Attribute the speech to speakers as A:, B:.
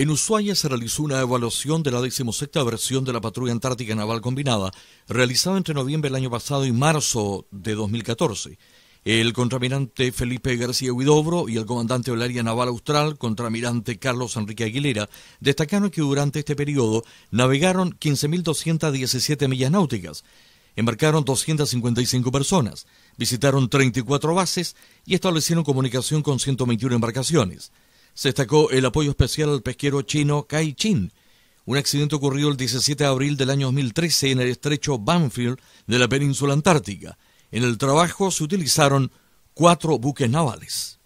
A: En Ushuaia se realizó una evaluación de la decimosexta versión de la Patrulla Antártica Naval Combinada, realizada entre noviembre del año pasado y marzo de 2014. El contramirante Felipe García Huidobro y el comandante la área naval austral, contramirante Carlos Enrique Aguilera, destacaron que durante este periodo navegaron 15.217 millas náuticas, embarcaron 255 personas, visitaron 34 bases y establecieron comunicación con 121 embarcaciones se destacó el apoyo especial al pesquero chino Kai Chin. Un accidente ocurrió el 17 de abril del año 2013 en el estrecho Banfield de la península antártica. En el trabajo se utilizaron cuatro buques navales.